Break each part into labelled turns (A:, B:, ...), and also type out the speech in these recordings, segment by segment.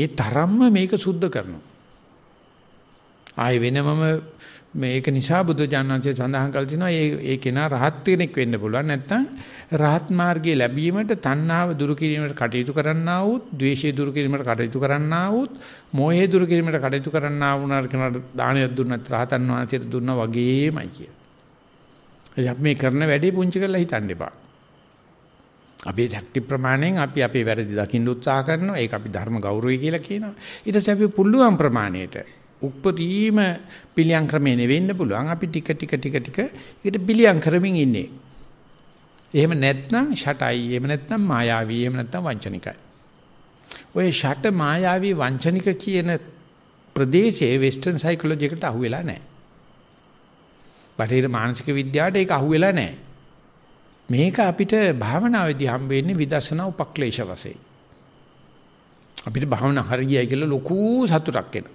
A: ඒ තරම්ම මේක සුද්ධ කරනවා. ආයේ වෙනමම මේක නිසා බුදුජානන්සේ සඳහන් කළ තිනවා ඒ ඒ කෙනා රහත් කෙනෙක් වෙන්න පුළුවන් නැත්නම් රහත් මාර්ගයේ ලැබීමට තණ්හාව දුරු කිරීමට කටයුතු කරන්නා වූත් ද්වේෂය දුරු කිරීමට කටයුතු කරන්නා වූත් මෝහය දුරු කිරීමට කටයුතු කරන්නා වුණාට කෙනාට දානයක් දුන්නත් රහතන් වහන්සේට දුන්නා වගේමයි කිය. එහේ අපි මේ කරන වැඩේ පුංචි කරලා හිතන්න එපා. අපේ ශක්ති ප්‍රමාණයෙන් අපි අපේ වැරදි දකින්න උත්සාහ කරනවා. ඒක අපි ධර්ම ගෞරවය කියලා කියනවා. ඊට පස්සේ අපි පුළුවන් ප්‍රමාණයට උපරිම පිළියම් ක්‍රමේ නෙවෙන්න පුළුවන්. අපි ටික ටික ටික ටික ඒකට පිළියම් කරමින් ඉන්නේ. එහෙම නැත්නම් ෂටයි. එහෙම නැත්නම් මායාවී. එහෙම නැත්නම් වංචනිකයි. ඔය ෂට මායාවී වංචනික කියන ප්‍රදේශයේ වෙස්ටර්න් සයිකොලොජි එකට අහුවෙලා නැහැ. බටහිර මානසික විද්‍යාවට ඒක අහුවෙලා නැහැ. මේක අපිට භාවනාවේදී හම්බ වෙන්නේ විදර්ශනා උපක්ලේශ වශයෙන්. අපිට භාවනා හරියයි කියලා ලොකු සතුටක් එනවා.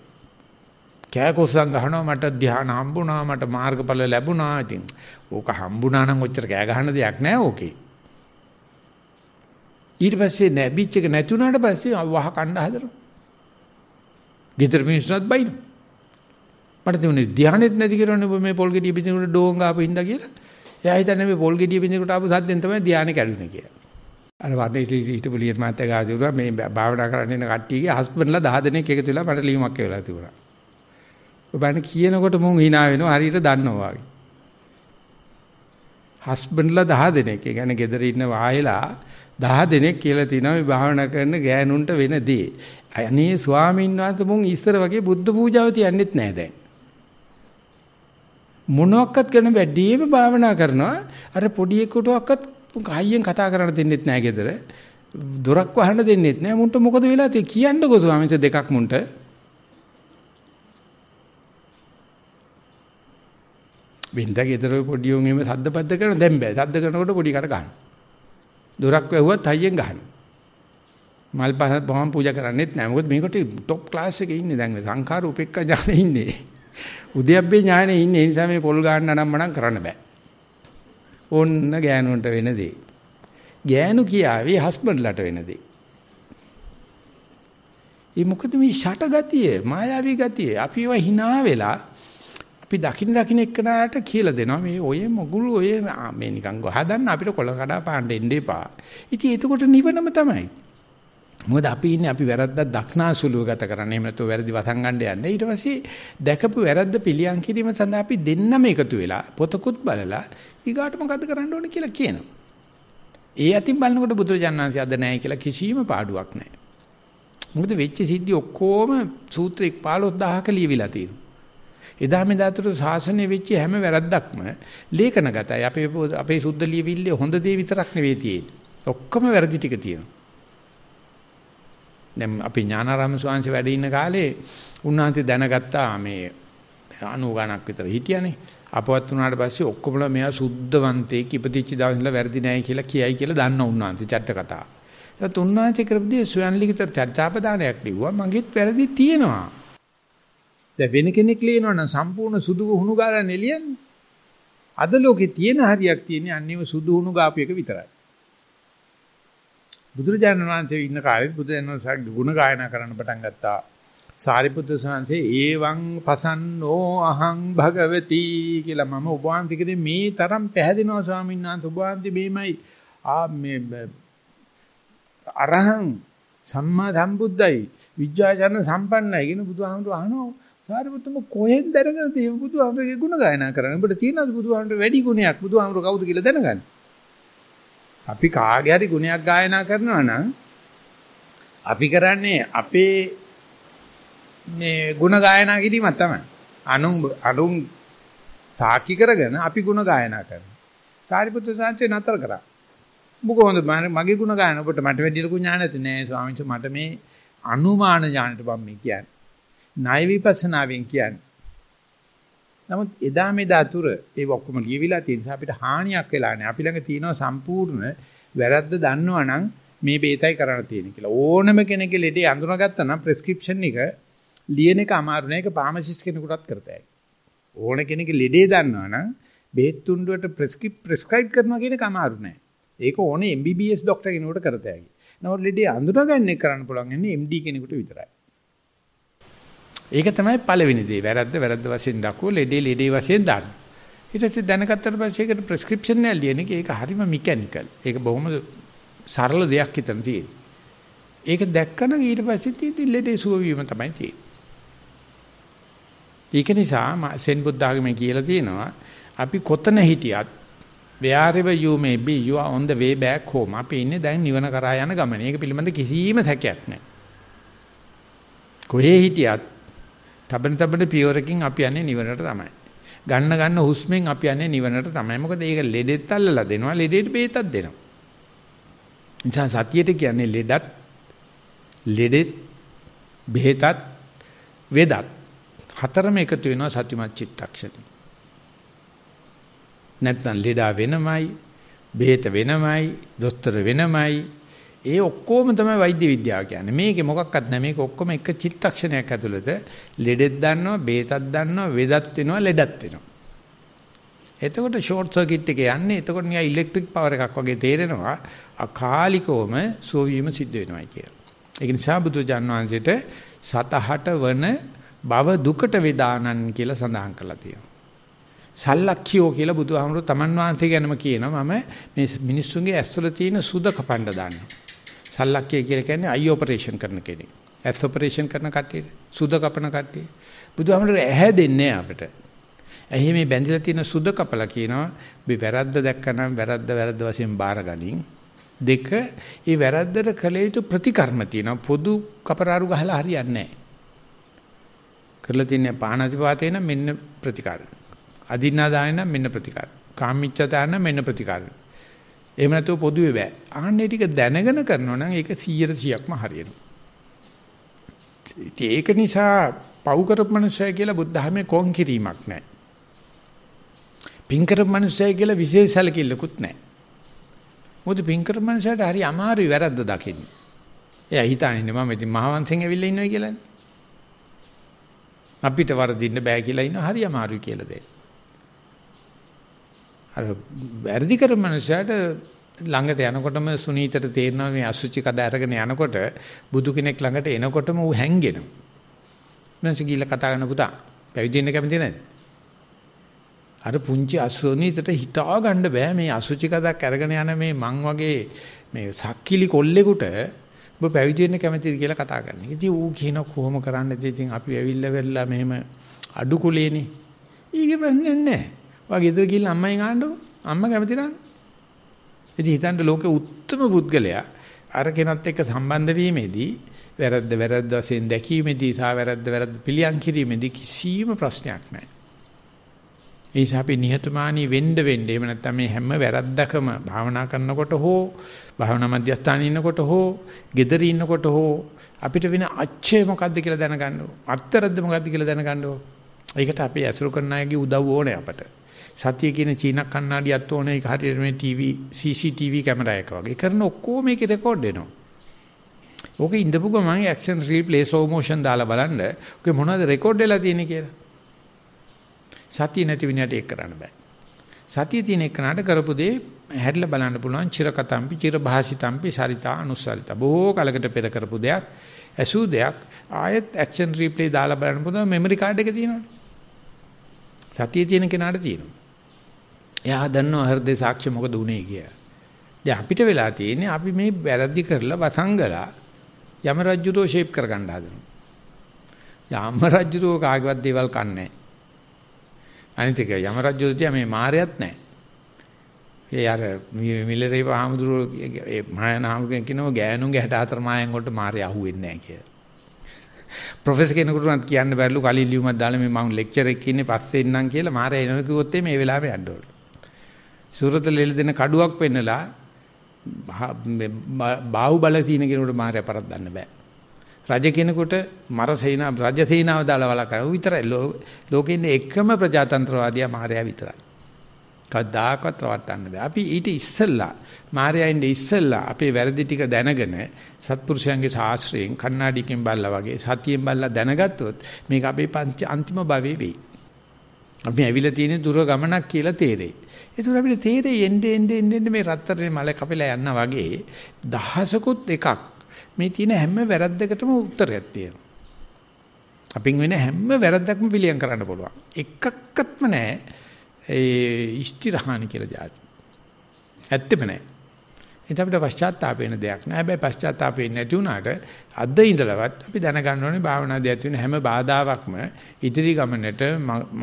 A: කෑකොස්සන් ගහනවා මට ධ්‍යාන හම්බුණා මට මාර්ගඵල ලැබුණා. ඉතින් ඕක හම්බුණා නම් ඔච්චර කෑ ගහන දෙයක් නෑ ඕකේ. ඊට පස්සේ නැබිච් එක නැති වුණාට පස්සේ වහ කණ්ඩා හදනවා. ගෙදර මිනිස්සුන්ත් බයින. මට තිබුණේ ධ්‍යානෙත් නැති කරන්නේ මේ පොල් ගෙඩිය පිටින් උඩ ඩෝංග ආපු හින්දා කියලා. එයා හිතන්නේ මේ පොල් ගෙඩිය බින්දකට ආපු සද්දෙන් තමයි ධානය කැඩුනේ කියලා. අර වර්ණේ හිටපු ලියත් මාත්‍ය ගාසිරුවා මේ භාවනා කරන්න එන කට්ටියගේ හස්බන්ඩ්ලා 10 දෙනෙක් එකතු වෙලා මට ලියුමක් කියලා තිබුණා. ඔය බණ කියනකොට මම hina වෙනවා හරියට දන්නවා වගේ. හස්බන්ඩ්ලා 10 දෙනෙක්. ඒ කියන්නේ ගෙදර ඉන්න වායලා 10 දෙනෙක් කියලා තිනවා මේ භාවනා කරන ගෑනුන්ට වෙන දේ. අනේ ස්වාමීන් වහන්සේ මුන් ඉස්සර වගේ බුද්ධ පූජාව තියන්නෙත් නෑ දැන්. මොනවත් කරන වැඩිම භාවනා කරනවා අර පොඩි එකටවත් කයියෙන් කතා කරන්න දෙන්නෙත් නෑ gedara දොරක් වහන්න දෙන්නෙත් නෑ මුන්ට මොකද වෙලා තියෙන්නේ කියන්නකෝ ස්වාමීන් වහන්සේ දෙකක් මුන්ට බින්දා gedara පොඩි උන් එමෙ සද්දපද්ද කරන දැන් බෑ සද්ද කරනකොට පොඩි කට ගන්න දොරක් වැහුවත් හයියෙන් ගන්න මල් පහ පහම පූජා කරන්නෙත් නෑ මොකද මේකට টොප් ක්ලාස් එකේ ඉන්නේ දැන් සංඛාර උපේක්ඛා ඥානෙ ඉන්නේ උද්‍යප්පේ ඥානෙ ඉන්නේ. ඒ නිසා මේ පොල් ගන්න අනම්මනම් කරන්න බෑ. ඕන්න ගෑනුන්ට වෙන දේ. ගෑනු කියාවේ හස්බන්ඩ්ලට වෙන දේ. ඒ මොකද මේ ෂටගතිය, මායාවී ගතිය. අපි ඒවා hina වෙලා අපි දකින්න දකින්න එක්කනාට කියලා දෙනවා මේ ඔය මොගුල් ඔය මේ නිකන් ගහදන්න අපිට කොල කඩා පාන්න එන්න එපා. ඉතින් එතකොට නිවනම තමයි. මොකද අපි ඉන්නේ අපි වැරද්දක් දක්නාසුලුව ගත කරන්නේ. එහෙම නැත්නම් වැරදි වසන් ගන්න යන්නේ. ඊට පස්සේ දැකපු වැරද්ද පිළියම් කිරීම සඳහා අපි දෙන්නම එකතු වෙලා පොතකුත් බලලා ඊගාට මොකද්ද කරන්න ඕනේ කියලා කියනවා. ඒ අතින් බලනකොට බුදුරජාණන්සේ අද නැහැ කියලා කිසිම පාඩුවක් නැහැ. මොකද වෙච්ච සිද්ධි ඔක්කොම සූත්‍ර 15000ක ලියවිලා තියෙනවා. එදා මෙදා තුර සාසනය වෙච්ච හැම වැරද්දක්ම ලේඛනගතයි. අපේ අපේ සුද්ධ ලියවිල්ලේ හොඳ දේ විතරක් නෙවෙයි තියෙන්නේ. ඔක්කොම වැරදි ටික තියෙනවා. දැන් අපි ඥානාරාම ස්වාමීන් වැඩ ඉන්න කාලේ උන්වහන්සේ දැනගත්තා මේ 90 ගණක් විතර හිටියනේ. අපවත් වුණාට පස්සේ ඔක්කොම මෙයා සුද්ධවන්තයෙක් ඉපදිච්ච දවස් ඉඳලා වැඩි නැහැ කියලා කියයි කියලා දන්න උන්වහන්සේ චත්ත කතාව. ඒත් උන්වහන්සේ කරපදී ස්වයන්ලිඛිත චර්යාපදානයක් ලිව්වා මගෙත් වැරදි තියෙනවා. දැන් වෙන කෙනෙක් ලියනවා නම් සම්පූර්ණ සුදු හුණු ගාලා නෙලියන්නේ. අද ලෝකේ තියෙන හරියක් තියෙන්නේ අන්නේම සුදු හුණු ගාපු එක විතරයි. බුදුරජාණන් වහන්සේ ඉන්න කාලෙත් බුදුරජාණන් වහන්සේ ගුණ ගායනා කරන්න පටන් ගත්තා. සාරිපුත්‍ර සංසේ ඒවං පසන්නෝ අහං භගවති කියලා මම ඔබ වහන්සේගේ මේ තරම් පැහැදෙනවා ස්වාමීන් වහන්සේ ඔබ වහන්සේ මේමයි ආ මේ අරහං සම්මා සම්බුද්දයි විද්‍යාචරණ සම්පන්නයි කියන බුදුහාමුදුර අහනවා සාරිපුත්‍රම කොහෙන් දැනගෙන තියෙන්නේ බුදුහාමුදුරගේ ගුණ ගායනා කරන්නේ ඔබට තියෙනවද බුදුහාමුදුර වැඩි ගුණයක් බුදුහාමුදුර කවුද කියලා දැනගන්න අපි කාගේ හරි ගුණයක් ගායනා කරනවා නම් අපි කරන්නේ අපේ මේ ಗುಣ ගායනා කිරීමක් තමයි. අනුන් අනුන් සාක්ෂි කරගෙන අපි ಗುಣ ගායනා කරනවා. සාරිපුත්‍ර සාංශේ නතර කරා. උඹ කොහොමද මගේ ಗುಣ ගායන ඔබට මට වැඩි ලොකු ඥාන නැති නෑ ස්වාමීන් වහන්සේ මට මේ අනුමාන ඥානට මම කියන්නේ. ණය විපස්සනාවෙන් කියන්නේ. නමුත් එදා මෙදා තුර ඒ ඔක්කොම ලියවිලා තියෙන නිසා අපිට හානියක් වෙලා නැහැ. අපි ළඟ තියෙනවා සම්පූර්ණ වැරද්ද දන්නවනම් මේ බේතයි කරන්න තියෙන කියලා. ඕනම කෙනෙක්ගේ ලෙඩේ අඳුනගත්තා නම් ප්‍රෙස්ක්‍රිප්ෂන් එක ලියන එක අමාරු නෑ. ඒක ෆාමසිස්ට් කෙනෙකුටත් කරතයි. ඕන කෙනෙක්ගේ ලෙඩේ දන්නවනම් බේත් තුණ්ඩුවට ප්‍රෙස්ක්‍රිප් ප්‍රෙස්ක්‍රයිබ් කරනවා කියන එක අමාරු නෑ. ඒක ඕනේ MBBS ડોක්ටර් කෙනෙකුට කරතයි. නමුත් ලෙඩේ අඳුනගන්නේ කරන්න පුළුවන් ඉන්නේ MD කෙනෙකුට විතරයි. ඒක තමයි පළවෙනි දේ. වැරද්ද වැරද්ද වශයෙන් දක්වලා ලෙඩේ ලෙඩේ වශයෙන් දාන්න. ඊට පස්සේ දැනගත්තට පස්සේ ඒකට ප්‍රෙස්ක්‍රිප්ෂන් එකක් ලියන එක ඒක හරිම මිකැනිකල්. ඒක බොහොම සරල දෙයක් හිතන තියෙන. ඒක දැක්කම ඊට පස්සේ තියෙන ලෙඩේ සුව වීම තමයි තියෙන්නේ. ඒක නිසා සෙන් බුද්ධ ආගමේ කියලා තියෙනවා අපි කොතන හිටියත් wherever you may be you are on the way back home. අපි ඉන්නේ දැන් නිවන කරා යන ගමනේ. ඒක පිළිබඳ කිසිම සැකයක් නැහැ. කොහේ හිටියත් තබන තබන පියවරකින් අපි යන්නේ නිවනට තමයි. ගන්න ගන්න හුස්මෙන් අපි යන්නේ නිවනට තමයි. මොකද ඒක ලෙඩෙත් අල්ලලා දෙනවා, ලෙඩේට බේතක් දෙනවා. නිසා සතියට කියන්නේ ලෙඩත්, ලෙඩෙත්, බේතත්, වේදත් හතරම එකතු වෙනවා සතිමත් චිත්තක්ෂණය. නැත්නම් ලෙඩා වෙනමයි, බේත වෙනමයි, දොස්තර වෙනමයි, ඒ ඔක්කොම තමයි වෛද්‍ය විද්‍යාව කියන්නේ. මේකේ මොකක්වත් නැහැ. මේක ඔක්කොම එක චිත්තක්ෂණයක් ඇතුළත ලෙඩෙක් දන්නවා, බේතක් දන්නවා, වේදත් වෙනවා, ලෙඩත් වෙනවා. එතකොට ෂෝට් සර්කිට් එක යන්නේ. එතකොට නිකන් ඉලෙක්ට්‍රික් පවර් එකක් වගේ තේරෙනවා. අකාලිකවම සෝවීම සිද්ධ වෙනවායි කියලා. ඒක නිසා බුදුජාන් වහන්සේට සතහට වන භව දුකට වේදානන් කියලා සඳහන් කරලා තියෙනවා. සල්ලක්ඛියෝ කියලා බුදුහාමුදුරුවෝ තමන් වහන්සේ ගැනම කියනවා මම මේ මිනිස්සුන්ගේ ඇස්වල තියෙන සුද කපන්න දානවා සල්ලක්කය කියලා කියන්නේ අයි ඔපරේෂන් කරන කෙනෙක්. ඇස් ඔපරේෂන් කරන කට්ටිය, සුද කපන කට්ටිය. බුදුහාමුදුරුවෝ ඇහැ දෙන්නේ අපිට. ඇහි මේ බැඳිලා තියෙන සුද කපලා කියනවා මේ වැරද්ද දැක්කනම් වැරද්ද වැරද්ද වශයෙන් බාරගනින් දෙක ඒ වැරද්දට කළ යුතු ප්‍රතිකර්ම තියෙනවා පොදු කපරාරු ගහලා හරියන්නේ නැහැ කරලා තියෙන පාණාතිපාතේ නම් මෙන්න ප්‍රතිකාර අදින්නා දාන නම් මෙන්න ප්‍රතිකාර කාමීච්ඡතාන නම් මෙන්න ප්‍රතිකාර එහෙම නැතුව පොදුවේ බෑ. ආන්නේ ටික දැනගෙන කරනවා නම් ඒක 100%ක්ම හරියනවා. ඒක නිසා පව් කරපු මනුස්සය කියලා බුද්ධ ධර්මයේ කොන් කිරීමක් නැහැ. පින් කරපු මනුස්සය කියලා විශේෂ සැලකිල්ලකුත් නැහැ. මොකද පින් කරපු මනුස්සයට හරි අමාරුයි වැරද්ද දකින්න. එයා හිතන්නේ මම ඉතින් මහවංශෙන් ඇවිල්ලා ඉන්නවා කියලානේ. අපිට වරදින්න බෑ කියලා ඉන්නවා හරි අමාරුයි කියලා දෙන්න. අර වැරදි කරන මනුස්සයාට ළඟට යනකොටම සුනීතට තේරෙනවා මේ අසුචි කඩ අරගෙන යනකොට බුදු කෙනෙක් ළඟට එනකොටම ඌ හැංගෙනවා. මනස ගිහිල්ලා කතා කරන පුතා පැවිදි වෙන්න කැමති නැද්ද? අර පුංචි අසුනීතට හිතා ගන්න බෑ මේ අසුචි කඩක් අරගෙන යන මේ මං වගේ මේ සක්කිලි කොල්ලෙකුට ඔබ පැවිදි වෙන්න කැමතිද කියලා කතා කරනවා. ඉතින් ඌ කියන කොහොම කරන්නද ඉතින් අපි ඇවිල්ලා වෙලා මෙහෙම අඩු කුලේනේ. ඊගේ ප්‍රශ්නේ නැහැ. ඔයා ගෙදර ගිහිල්ලා අම්මයි ගාන්නෝ. අම්මා කැමති නම්. ඉතින් හිතන්න ලෝකේ උත්තරම පුද්ගලයා අර කෙනත් එක්ක සම්බන්ධ වීමේදී වැරද්ද වැරද්ද වශයෙන් දැකීමේදී සහ වැරද්ද වැරද්ද පිළියම් කිරීමේදී කිසිම ප්‍රශ්නයක් නැහැ. ඒ නිසා අපි නිහතමානී වෙන්න වෙන්න එහෙම නැත්නම් මේ හැම වැරද්දකම භාවනා කරනකොට හෝ භාවනා මධ්‍යස්ථානයේ ඉන්නකොට හෝ gederi ඉන්නකොට හෝ අපිට වෙන අච්චේ මොකද්ද කියලා දැනගන්න ඕන. අත්තරද්ද මොකද්ද කියලා දැනගන්න ඕන. ඒකට අපි ඇසුරු කරන අයගේ උදව් ඕනේ අපට. සතිය කියන චීන කණ්ණාඩියත් ඕන ඒක හරියට මේ TV CCTV කැමරායක වගේ කරන ඔක්කොම මේකේ රෙකෝඩ් වෙනවා. ඕක ඉඳපු ගමන් ඇක්ෂන් රීප්ලේ ස්ලෝ මෝෂන් දාලා බලන්න ඔක මොනවද රෙකෝඩ් වෙලා තියෙන්නේ කියලා. සතිය නැති විනාඩියට ඒක කරන්න බෑ. සතිය තියෙන එකනට කරපු දේ හැරිලා බලන්න පුළුවන් චිරකතම්පි චිරභාසිතම්පි සරිතා අනුසරිතා බොහෝ කලකට පෙර කරපු දෙයක් ඇසූ දෙයක් ආයෙත් ඇක්ෂන් රීප්ලේ දාලා බලන්න පුළුවන් මෙමරි කාඩ් එක තියෙනවනේ. සතිය තියෙන කෙනාට තියෙනවා. එයා දන්නවා හෘදේ සාක්ෂි මොකද උනේ කියලා. දැන් අපිට වෙලා තියෙන්නේ අපි මේ වැරදි කරලා වසංගලා යම රජුරෝ ෂේප් කරගන්න හදනවා. යම රජුරෝ කාගේවත් දේවල් කන්නේ නැහැ. අනිත් එක යම රජුරෝ තියා මේ මායයක් නැහැ. ඒ අර මිලරේ ආමුදුරෝ ඒ මහානාමකෙන් කියනවා ගෑනුන්ගේ 64 මායන් වලට මාරේ අහුවෙන්නේ නැහැ කියලා. ප්‍රොෆෙසර් කෙනෙකුට කියන්න බැරිලු කලින් ලියුමක් දාලා මේ මම ලෙක්චර් එකක ඉන්නේ පස්සේ ඉන්නම් කියලා මාරේ එනවා කිව්වොත් මේ වෙලාවේ යන්න ඕනේ. සුරත ලෙල දෙන කඩුවක් වෙන්නලා බාහුව බල තියෙන කෙනෙකුට මාරය පරද්දන්න බෑ. රජ කෙනෙකුට මර සේනා රජ සේනාව දාලා වල කරා. විතරයි ලෝකේ ඉන්න එකම ප්‍රජාතන්ත්‍රවාදියා මාරයා විතරයි. කවදාකවත් රවට්ටන්න බෑ. අපි ඊට ඉස්සෙල්ලා මාර්යායින් ඉස්සෙල්ලා අපේ වැරදි ටික දැනගෙන සත්පුරුෂයන්ගේ ශාස්ත්‍රයෙන් කණ්ණාඩියකින් බල්ලා වගේ සතියෙන් බල්ලා දැනගත්තොත් මේක අපේ අන්තිම භවයේ වෙයි. අපි ඇවිල්ලා තියෙන දුර ගමනක් කියලා තේරෙයි. ඒතර අපිට තේරෙයි එන්නේ එන්නේ එන්නේ මේ රත්තරනේ මල කපලා යන්න වගේ දහසකුත් එකක් මේ තියෙන හැම වැරද්දකටම උත්තරයක් තියෙනවා. අපින් වෙන හැම වැරද්දක්ම පිළියම් කරන්න පුළුවන්. එකක්වත්ම නැහැ ඒ ඉෂ්ටිරහානි කියලා જાති. ඇත්තෙම නැහැ. ඉතින් අපිට පශ්චාත්තාප වෙන දෙයක් නෑ. හැබැයි පශ්චාත්තාප වෙන්නේ නැති වුණාට අද ඉඳලවත් අපි දැනගන්න ඕනේ භාවනාදී ඇති වෙන හැම බාධාවක්ම ඉදිරි ගමනට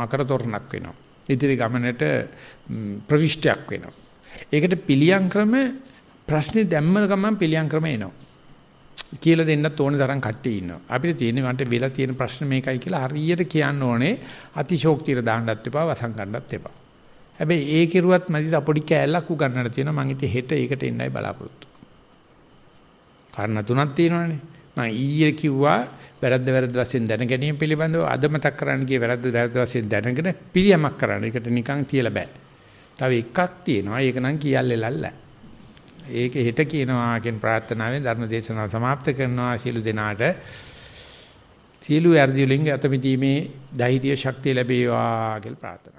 A: මකර තොරණක් වෙනවා. ඉදිරි ගමනට ප්‍රවිෂ්ටයක් වෙනවා. ඒකට පිළියම් ක්‍රම ප්‍රශ්නේ දැම්ම ගමන් පිළියම් ක්‍රම එනවා. කියලා දෙන්නත් ඕනේ තරම් කට්ටිය ඉන්නවා. අපිට තියෙන්නේ මන්ට වෙලා තියෙන ප්‍රශ්න මේකයි කියලා හරියට කියන්න ඕනේ. අතිශෝක්තියට දාන්නත් එපා, වසං ගන්නත් එපා. හැබැයි ඒ කෙරුවත් මදි පොඩි කෑල්ලක් උගන්නන්න තියෙනවා. මං ඉතින් හෙට ඒකට එන්නයි බලාපොරොත්තු. කාරණා තුනක් තියෙනවානේ. මම ඊයේ කිව්වා වැරද්ද වැරද්ද වශයෙන් දැන ගැනීම පිළිබඳව අද මතක් කරන්න ගියේ වැරද්ද වැරද්ද වශයෙන් දැනගෙන පිළියමක් කරන්න. ඒකට නිකන් තියලා බෑ. තව එකක් තියෙනවා. ඒක නම් කියල්ලෙලල්ලා. ඒක හෙට කියනවා කියන ප්‍රාර්ථනාවෙන් ධර්ම දේශනාව સમાપ્ત කරනවා සියලු දෙනාට. සියලු අර්ධියුලින් අතමිදීමේ ධෛර්ය ශක්තිය ලැබේවා කියලා ප්‍රාර්ථනා